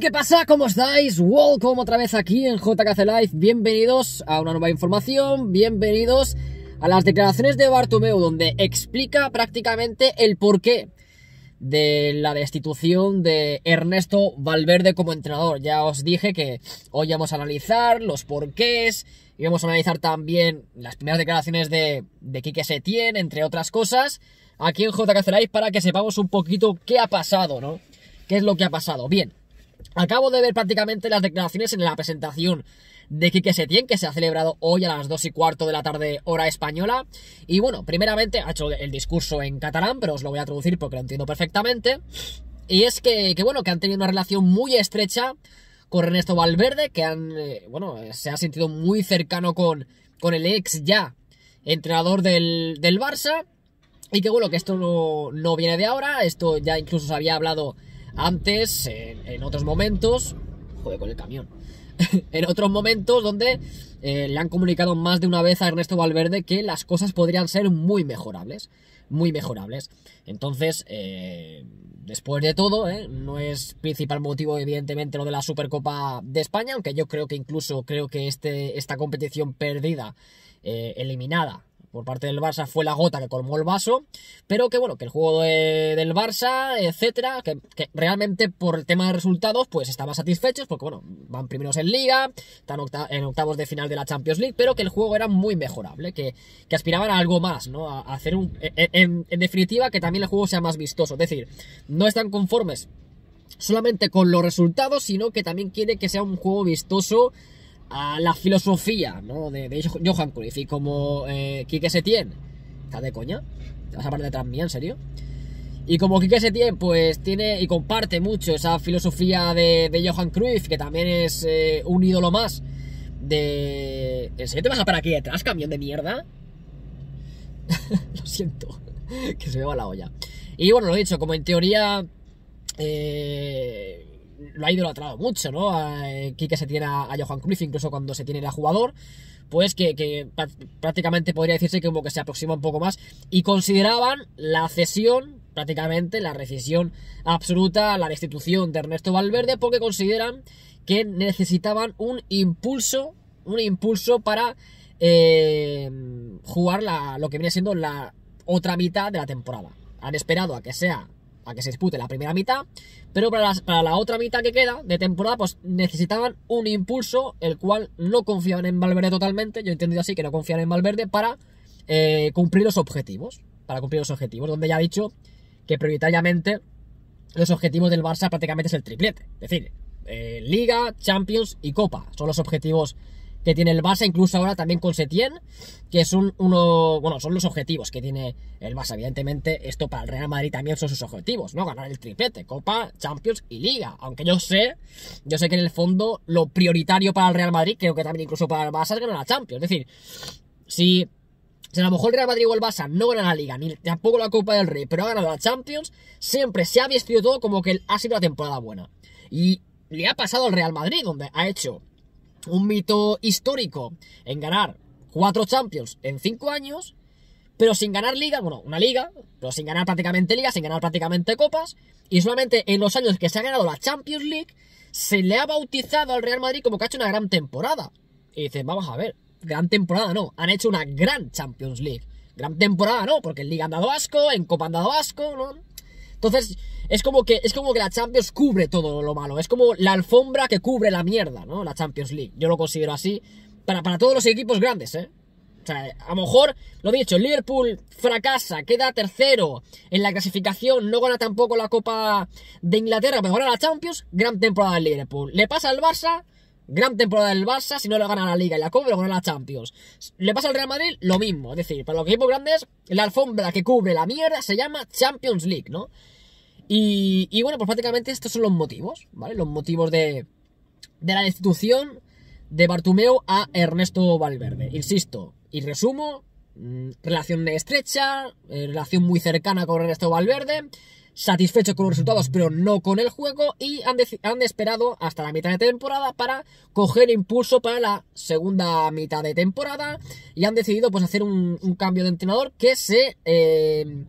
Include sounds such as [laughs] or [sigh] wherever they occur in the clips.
¿Qué pasa? ¿Cómo estáis? Welcome otra vez aquí en JKC Live. Bienvenidos a una nueva información, bienvenidos a las declaraciones de Bartomeu, donde explica prácticamente el porqué de la destitución de Ernesto Valverde como entrenador. Ya os dije que hoy vamos a analizar los porqués y vamos a analizar también las primeras declaraciones de, de Quique Setién, entre otras cosas, aquí en JKC Live para que sepamos un poquito qué ha pasado, ¿no? ¿Qué es lo que ha pasado? Bien, Acabo de ver prácticamente las declaraciones en la presentación de Quique Setién, que se ha celebrado hoy a las 2 y cuarto de la tarde, hora española. Y bueno, primeramente ha hecho el discurso en catalán, pero os lo voy a traducir porque lo entiendo perfectamente. Y es que, bueno, que han tenido una relación muy estrecha con Ernesto Valverde, que han, eh, bueno, se ha sentido muy cercano con, con el ex ya entrenador del, del Barça. Y que bueno, que esto no, no viene de ahora, esto ya incluso se había hablado antes, en, otros momentos, joder con el camión, [laughs] en otros momentos donde eh, le han comunicado más de una vez a Ernesto Valverde que las cosas podrían ser muy mejorables, muy mejorables. Entonces, eh, después de todo, eh, no es principal motivo, evidentemente, lo de la Supercopa de España, aunque yo creo que incluso creo que este, esta competición perdida, eliminada, por parte del Barça fue la gota que colmó el vaso, pero que bueno, que el juego del Barça, etcétera, que, realmente por el tema de resultados, pues estaban satisfechos, porque bueno, van primeros en Liga, están en octavos de final de la Champions League, pero que el juego era muy mejorable, que, aspiraban a algo más, ¿no? A, hacer un. E, e, en, definitiva, que también el juego sea más vistoso, es decir, no están conformes solamente con los resultados, sino que también quieren que sea un juego vistoso a la filosofía ¿no? de, Johan Cruyff y como eh, Quique Setién, ¿estás de coña? ¿Te vas a parar detrás mía, en serio? Y como Quique Setién, pues tiene y comparte mucho esa filosofía de, Johan Cruyff, que también es eh, un ídolo más de... ¿En serio te vas a parar aquí detrás, camión de mierda? [laughs] lo siento, que se me va la olla. Y bueno, lo dicho, como en teoría... Eh lo ha idolatrado mucho, ¿no? A, eh, que se tiene a, Johan Cruyff, incluso cuando se tiene a jugador, pues que, prácticamente podría decirse que como que se aproxima un poco más y consideraban la cesión, prácticamente la recesión absoluta, la destitución de Ernesto Valverde, porque consideran que necesitaban un impulso, un impulso para eh, jugar lo que viene siendo la otra mitad de la temporada. Han esperado a que sea a que se dispute la primera mitad, pero para, la otra mitad que queda de temporada, pues necesitaban un impulso, el cual no confiaban en Valverde totalmente, yo he entendido así que no confiaban en Valverde para eh, cumplir los objetivos, para cumplir los objetivos, donde ya ha dicho que prioritariamente los objetivos del Barça prácticamente es el triplete, es decir, eh, Liga, Champions y Copa, son los objetivos que tiene el Barça, incluso ahora también con Setién, que es uno, bueno, son los objetivos que tiene el Barça. Evidentemente, esto para el Real Madrid también son sus objetivos, ¿no? Ganar el triplete, Copa, Champions y Liga. Aunque yo sé, yo sé que en el fondo lo prioritario para el Real Madrid, creo que también incluso para el Barça, es ganar la Champions. Es decir, si, a lo mejor el Real Madrid o el Barça no ganan la Liga, ni tampoco la Copa del Rey, pero ha ganado la Champions, siempre se ha vestido todo como que ha sido una temporada buena. Y le ha pasado al Real Madrid, donde ha hecho un mito histórico en ganar cuatro Champions en cinco años, pero sin ganar liga, bueno, una liga, pero sin ganar prácticamente liga, sin ganar prácticamente copas, y solamente en los años que se ha ganado la Champions League, se le ha bautizado al Real Madrid como que ha hecho una gran temporada. Y dices, vamos a ver, gran temporada no, han hecho una gran Champions League. Gran temporada no, porque en liga han dado asco, en copa han dado asco, ¿no? Entonces, es como que, es como que la Champions cubre todo lo malo. Es como la alfombra que cubre la mierda, ¿no? La Champions League. Yo lo considero así. Para, para todos los equipos grandes, ¿eh? O sea, a lo mejor, lo dicho, Liverpool fracasa, queda tercero en la clasificación, no gana tampoco la Copa de Inglaterra, gana la Champions, gran temporada del Liverpool. Le pasa al Barça, gran temporada del Barça, si no lo gana la Liga y la Copa, lo gana la Champions. Le pasa al Real Madrid, lo mismo. Es decir, para los equipos grandes, la alfombra que cubre la mierda se llama Champions League, ¿no? Y, bueno, pues prácticamente estos son los motivos, ¿vale? Los motivos de, la destitución de Bartumeo a Ernesto Valverde. Insisto, y resumo, mm, relación estrecha, eh, relación muy cercana con Ernesto Valverde, satisfecho con los resultados pero no con el juego y han, esperado hasta la mitad de temporada para coger impulso para la segunda mitad de temporada y han decidido pues hacer un, cambio de entrenador que se... Eh,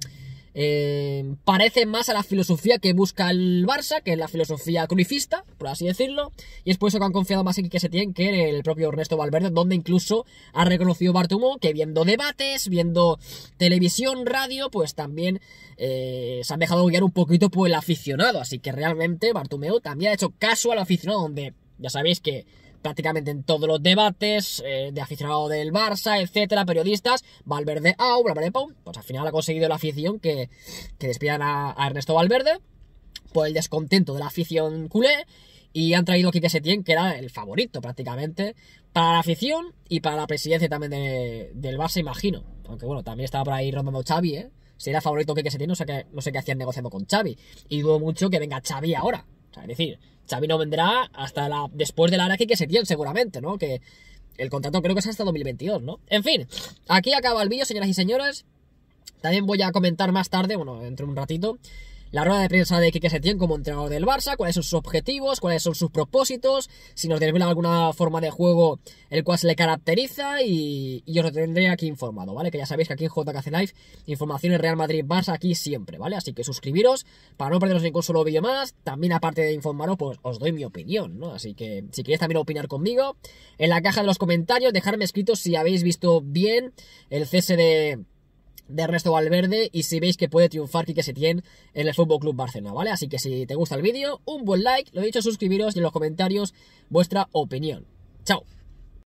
eh, parece más a la filosofía que busca el Barça, que es la filosofía cruifista, por así decirlo, y es por eso que han confiado más en que se que en el propio Ernesto Valverde, donde incluso ha reconocido Bartomeu que viendo debates, viendo televisión, radio, pues también eh, se han dejado guiar un poquito por el aficionado, así que realmente Bartomeu también ha hecho caso al aficionado, donde ya sabéis que prácticamente en todos los debates, eh, de aficionado del Barça, etcétera, periodistas, Valverde au, Valverde ¡pum! pues al final ha conseguido la afición que, que despidan a, Ernesto Valverde por el descontento de la afición culé y han traído a Quique Setién, que era el favorito prácticamente para la afición y para la presidencia también del Barça, imagino. Aunque bueno, también estaba por ahí rondando Xavi, ¿eh? Si era favorito Quique Setién, no sé qué, no sé qué hacían negociando con Xavi. Y dudo mucho que venga Xavi ahora es decir, Xavi no vendrá hasta la, después del Araki que se tiene seguramente, ¿no? Que el contrato creo que es hasta 2022, ¿no? En fin, aquí acaba el vídeo, señoras y señores. También voy a comentar más tarde, bueno, dentro de un ratito, la rueda de prensa de se tiene como entrenador del Barça, cuáles son sus objetivos, cuáles son sus propósitos, si nos desvela alguna forma de juego el cual se le caracteriza y, yo os lo tendré aquí informado, ¿vale? Que ya sabéis que aquí en JKC Live, informaciones Real Madrid-Barça aquí siempre, ¿vale? Así que suscribiros para no perderos ningún solo vídeo más, también aparte de informaros, pues os doy mi opinión, ¿no? Así que si queréis también opinar conmigo, en la caja de los comentarios dejarme escrito si habéis visto bien el cese de de Ernesto Valverde y si veis que puede triunfar Quique Setién en el Fútbol Club Barcelona, ¿vale? Así que si te gusta el vídeo, un buen like, lo he dicho, suscribiros y en los comentarios vuestra opinión. ¡Chao!